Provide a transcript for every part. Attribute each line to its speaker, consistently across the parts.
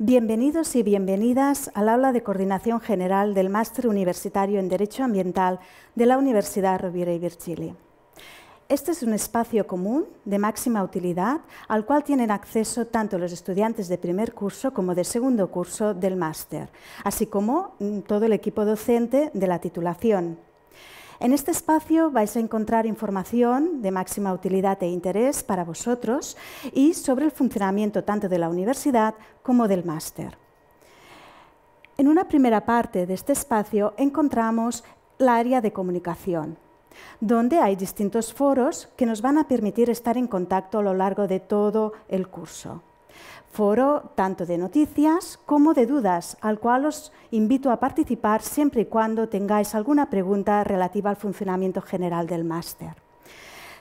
Speaker 1: Bienvenidos y bienvenidas al aula de coordinación general del Máster Universitario en Derecho Ambiental de la Universidad Rovira y Virgili. Este es un espacio común de máxima utilidad al cual tienen acceso tanto los estudiantes de primer curso como de segundo curso del máster, así como mm, todo el equipo docente de la titulación. En este espacio vais a encontrar información de máxima utilidad e interés para vosotros y sobre el funcionamiento tanto de la universidad como del máster. En una primera parte de este espacio encontramos la área de comunicación, donde hay distintos foros que nos van a permitir estar en contacto a lo largo de todo el curso. Foro tanto de noticias como de dudas, al cual os invito a participar siempre y cuando tengáis alguna pregunta relativa al funcionamiento general del máster.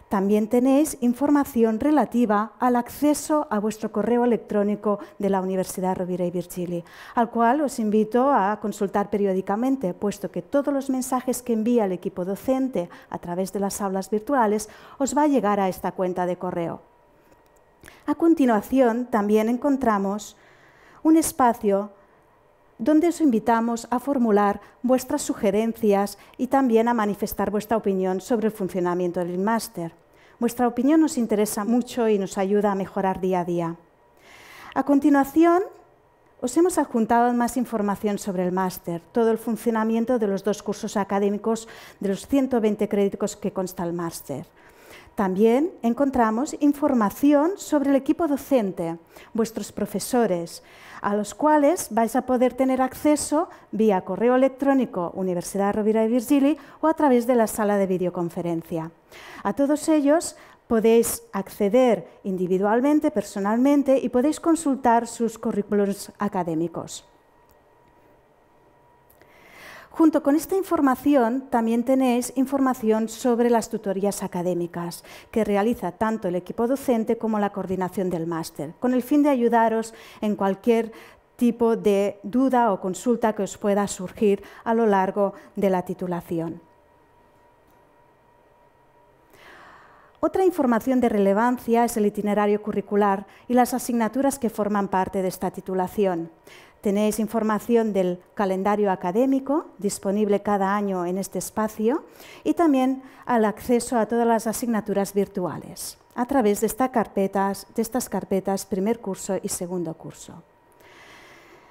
Speaker 1: También tenéis información relativa al acceso a vuestro correo electrónico de la Universidad Rovira y Virgili, al cual os invito a consultar periódicamente, puesto que todos los mensajes que envía el equipo docente a través de las aulas virtuales os va a llegar a esta cuenta de correo. A continuación también encontramos un espacio donde os invitamos a formular vuestras sugerencias y también a manifestar vuestra opinión sobre el funcionamiento del máster. Vuestra opinión nos interesa mucho y nos ayuda a mejorar día a día. A continuación, os hemos adjuntado más información sobre el máster, todo el funcionamiento de los dos cursos académicos de los 120 créditos que consta el máster también encontramos información sobre el equipo docente, vuestros profesores, a los cuales vais a poder tener acceso vía correo electrónico Universidad Rovira y Virgili o a través de la sala de videoconferencia. A todos ellos podéis acceder individualmente, personalmente y podéis consultar sus currículos académicos. Junto con esta información también tenéis información sobre las tutorías académicas que realiza tanto el equipo docente como la coordinación del máster, con el fin de ayudaros en cualquier tipo de duda o consulta que os pueda surgir a lo largo de la titulación. Otra información de relevancia es el itinerario curricular y las asignaturas que forman parte de esta titulación. Tenéis información del calendario académico disponible cada año en este espacio y también al acceso a todas las asignaturas virtuales a través de, de estas carpetas primer curso y segundo curso.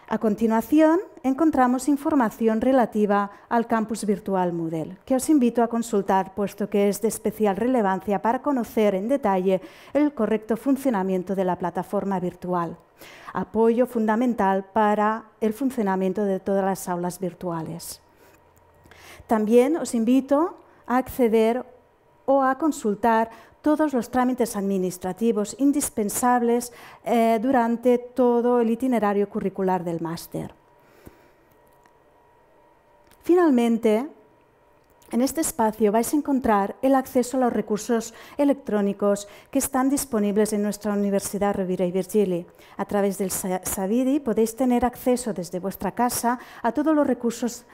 Speaker 1: A continuación, encontramos información relativa al campus virtual Moodle, que os invito a consultar, puesto que es de especial relevancia para conocer en detalle el correcto funcionamiento de la plataforma virtual. Apoyo fundamental para el funcionamiento de todas las aulas virtuales. También os invito a acceder o a consultar todos los trámites administrativos indispensables eh, durante todo el itinerario curricular del máster. Finalmente, en este espacio vais a encontrar el acceso a los recursos electrónicos que están disponibles en nuestra Universidad Rovira y Virgili. A través del SAVIDI podéis tener acceso desde vuestra casa a todos los recursos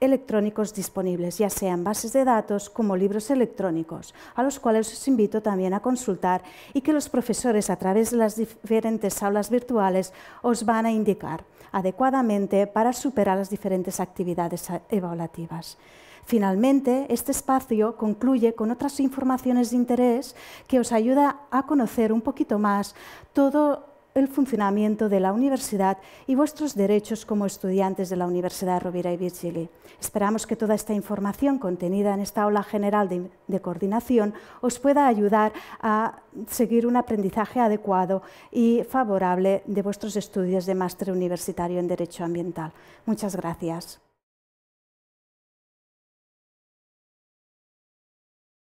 Speaker 1: electrónicos disponibles, ya sean bases de datos como libros electrónicos, a los cuales os invito también a consultar y que los profesores a través de las diferentes aulas virtuales os van a indicar adecuadamente para superar las diferentes actividades evaluativas. Finalmente, este espacio concluye con otras informaciones de interés que os ayuda a conocer un poquito más todo el funcionamiento de la universidad y vuestros derechos como estudiantes de la Universidad Rovira y Virgili. Esperamos que toda esta información contenida en esta aula general de coordinación os pueda ayudar a seguir un aprendizaje adecuado y favorable de vuestros estudios de máster universitario en Derecho Ambiental. Muchas gracias.